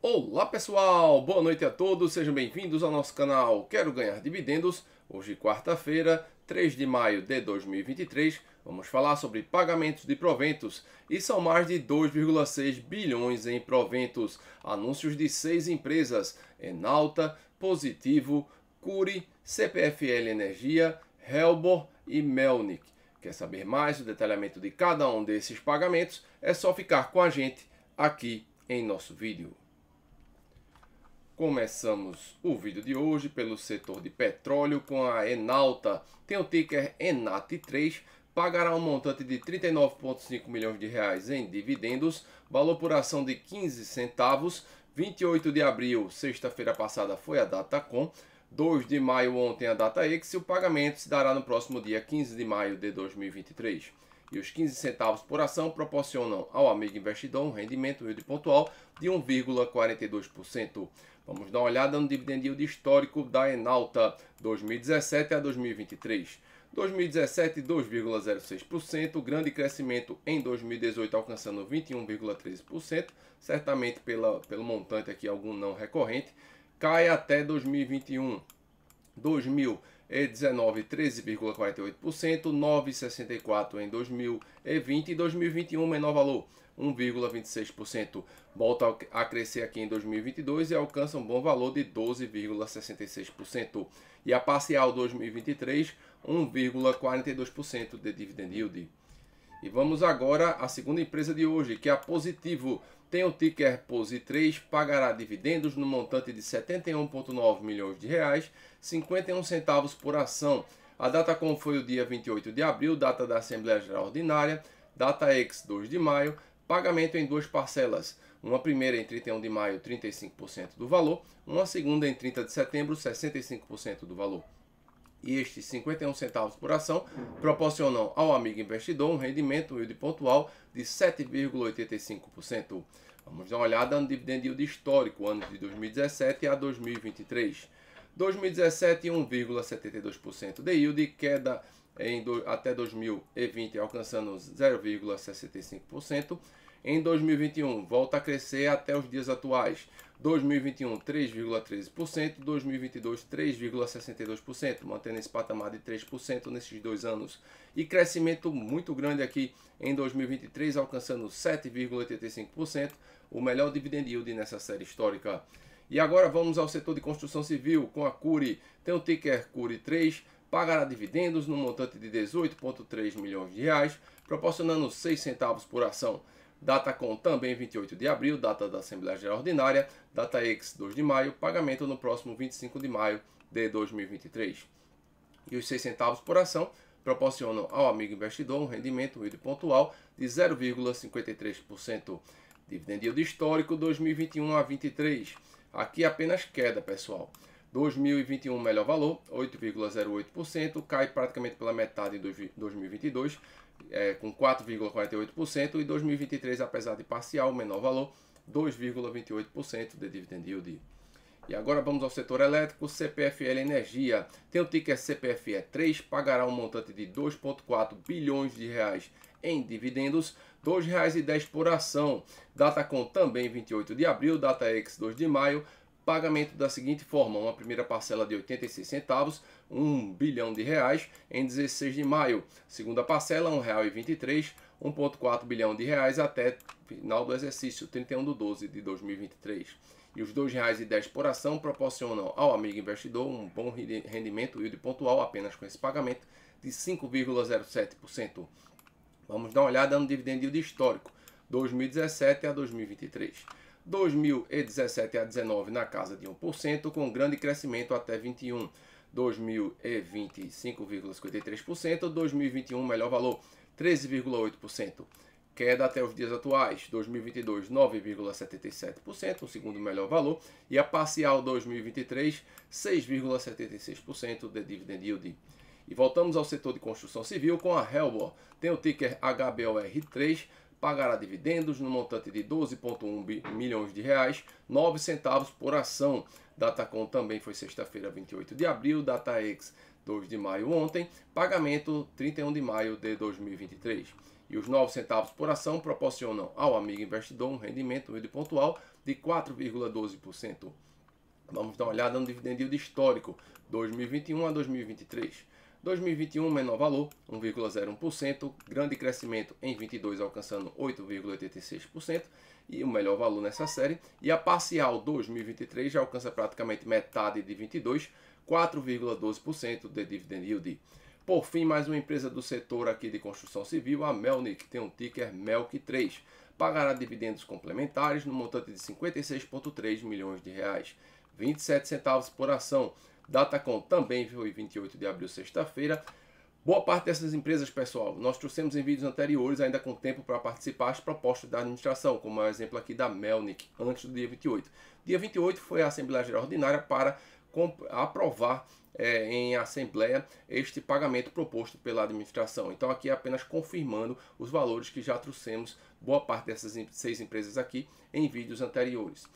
Olá pessoal, boa noite a todos, sejam bem-vindos ao nosso canal Quero Ganhar Dividendos. Hoje, quarta-feira, 3 de maio de 2023, vamos falar sobre pagamentos de proventos e são mais de 2,6 bilhões em proventos, anúncios de seis empresas: Enalta, Positivo, Curi, CPFL Energia, Helbor e Melnik. Quer saber mais o detalhamento de cada um desses pagamentos? É só ficar com a gente aqui em nosso vídeo. Começamos o vídeo de hoje pelo setor de petróleo com a Enalta. Tem o ticker ENAT3, pagará um montante de 39,5 milhões de reais em dividendos, valor por ação de 15 centavos. 28 de abril, sexta-feira passada, foi a data com. 2 de maio ontem a data X e o pagamento se dará no próximo dia 15 de maio de 2023 e os 15 centavos por ação proporcionam ao amigo investidor um rendimento yield pontual de 1,42%. Vamos dar uma olhada no dividend yield histórico da Enalta 2017 a 2023. 2017 2,06%, grande crescimento em 2018 alcançando 21,13%, certamente pela, pelo montante aqui algum não recorrente, cai até 2021 2.000 é e 19 13,48%, 9,64 em 2020 e 2021 menor valor, 1,26%. Volta a crescer aqui em 2022 e alcança um bom valor de 12,66%. E a parcial 2023, 1,42% de dividend yield. E vamos agora à segunda empresa de hoje, que é a Positivo tem o ticker POSE 3 pagará dividendos no montante de 71,9 milhões de reais, 51 centavos por ação. A data como foi o dia 28 de abril, data da Assembleia Geral Ordinária, data ex 2 de maio, pagamento em duas parcelas. Uma primeira em 31 de maio, 35% do valor, uma segunda em 30 de setembro, 65% do valor e estes 51 centavos por ação proporcionam ao amigo investidor um rendimento yield pontual de 7,85%. Vamos dar uma olhada no dividend yield histórico, ano de 2017 a 2023. 2017, 1,72% de yield, queda em do, até 2020 alcançando 0,65%. Em 2021, volta a crescer até os dias atuais. 2021, 3,13%, 2022, 3,62%, mantendo esse patamar de 3% nesses dois anos. E crescimento muito grande aqui em 2023, alcançando 7,85%, o melhor dividend yield nessa série histórica. E agora vamos ao setor de construção civil com a Curi. Tem o ticker Curi 3, pagará dividendos no montante de 18,3 milhões de reais, proporcionando 6 centavos por ação data com também 28 de abril, data da Assembleia Geral Ordinária, data ex 2 de maio, pagamento no próximo 25 de maio de 2023. E os 6 centavos por ação proporcionam ao amigo investidor um rendimento um pontual de 0,53%. Dividend Yield histórico 2021 a 23. Aqui apenas queda, pessoal. 2021 melhor valor, 8,08%, cai praticamente pela metade de 2022, é, com 4,48% e 2023, apesar de parcial, menor valor, 2,28% de dividend yield. E agora vamos ao setor elétrico, CPFL Energia. Tem o ticket CPFE 3, pagará um montante de 2,4 bilhões de reais em dividendos, R$ 2,10 por ação. Datacom também 28 de abril, data X 2 de maio, pagamento da seguinte forma: uma primeira parcela de 86 centavos, 1 bilhão de reais, em 16 de maio, segunda parcela, R$ 1,23, 1,4 bilhão de reais até final do exercício, 31 de 12 de 2023. E os R$ 2,10 por ação proporcionam ao amigo investidor um bom rendimento yield pontual apenas com esse pagamento de 5,07%. Vamos dar uma olhada no dividend yield histórico, 2017 a 2023. 2017 a 19 na casa de 1%, com grande crescimento até 21. 2025,53%, 2021 melhor valor, 13,8%. Queda até os dias atuais, 2022 9,77%, o segundo melhor valor, e a parcial 2023 6,76% de dividend yield. E voltamos ao setor de construção civil com a Helbo. Tem o ticker HBOR3 pagará dividendos no montante de 12,1 milhões de reais, 9 centavos por ação. Datacom também foi sexta-feira, 28 de abril, DataX 2 de maio ontem, pagamento 31 de maio de 2023. E os 9 centavos por ação proporcionam ao amigo investidor um rendimento de pontual de 4,12%. Vamos dar uma olhada no dividendo histórico 2021 a 2023. 2021, menor valor, 1,01%, grande crescimento em 22, alcançando 8,86%, e o melhor valor nessa série. E a parcial 2023 já alcança praticamente metade de 22, 4,12% de dividend yield. Por fim, mais uma empresa do setor aqui de construção civil, a Melnik, tem um ticker melk 3 Pagará dividendos complementares no montante de 56,3 milhões de reais, 27 centavos por ação Datacom também foi em 28 de abril, sexta-feira. Boa parte dessas empresas, pessoal, nós trouxemos em vídeos anteriores, ainda com tempo para participar, as propostas da administração, como é o exemplo aqui da Melnick, antes do dia 28. Dia 28 foi a Assembleia Geral Ordinária para aprovar é, em Assembleia este pagamento proposto pela administração. Então, aqui é apenas confirmando os valores que já trouxemos, boa parte dessas seis empresas aqui, em vídeos anteriores.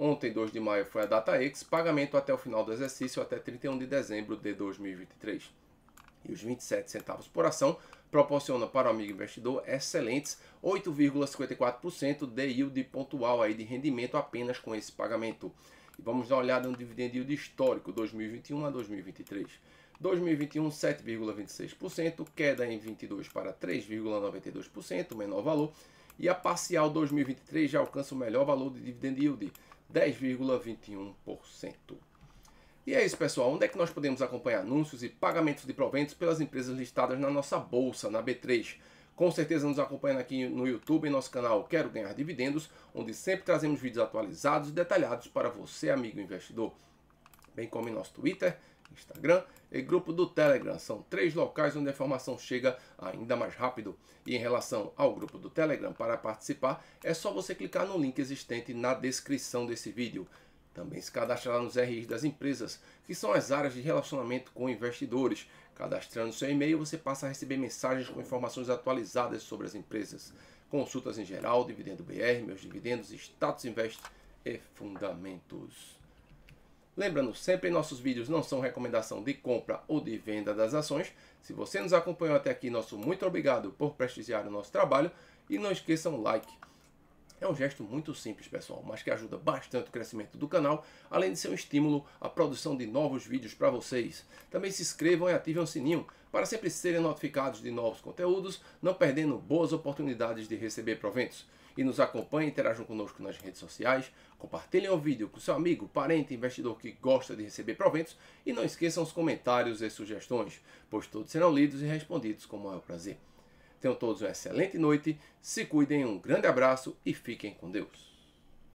Ontem, 2 de maio, foi a data ex, pagamento até o final do exercício, até 31 de dezembro de 2023. E os 27 centavos por ação proporciona para o amigo investidor excelentes 8,54% de yield pontual aí de rendimento apenas com esse pagamento. E vamos dar uma olhada no dividend yield histórico 2021 a 2023. 2021 7,26%, queda em 22 para 3,92%, menor valor, e a parcial 2023 já alcança o melhor valor de dividend yield 10,21%. E é isso, pessoal. Onde é que nós podemos acompanhar anúncios e pagamentos de proventos pelas empresas listadas na nossa bolsa, na B3? Com certeza nos acompanhando aqui no YouTube, em nosso canal Quero Ganhar Dividendos, onde sempre trazemos vídeos atualizados e detalhados para você, amigo investidor, bem como em nosso Twitter, Instagram e grupo do Telegram. São três locais onde a informação chega ainda mais rápido. E em relação ao grupo do Telegram, para participar, é só você clicar no link existente na descrição desse vídeo. Também se cadastre lá nos RIs das empresas, que são as áreas de relacionamento com investidores. Cadastrando seu e-mail, você passa a receber mensagens com informações atualizadas sobre as empresas. Consultas em geral, Dividendo BR, Meus Dividendos, Status Invest e Fundamentos. Lembrando, sempre nossos vídeos não são recomendação de compra ou de venda das ações. Se você nos acompanhou até aqui, nosso muito obrigado por prestigiar o nosso trabalho e não esqueçam o like. É um gesto muito simples, pessoal, mas que ajuda bastante o crescimento do canal, além de ser um estímulo à produção de novos vídeos para vocês. Também se inscrevam e ativem o sininho para sempre serem notificados de novos conteúdos, não perdendo boas oportunidades de receber proventos e nos acompanhem, interajam conosco nas redes sociais, compartilhem o vídeo com seu amigo, parente, investidor que gosta de receber proventos e não esqueçam os comentários e sugestões, pois todos serão lidos e respondidos com o maior prazer. Tenham todos uma excelente noite, se cuidem, um grande abraço e fiquem com Deus.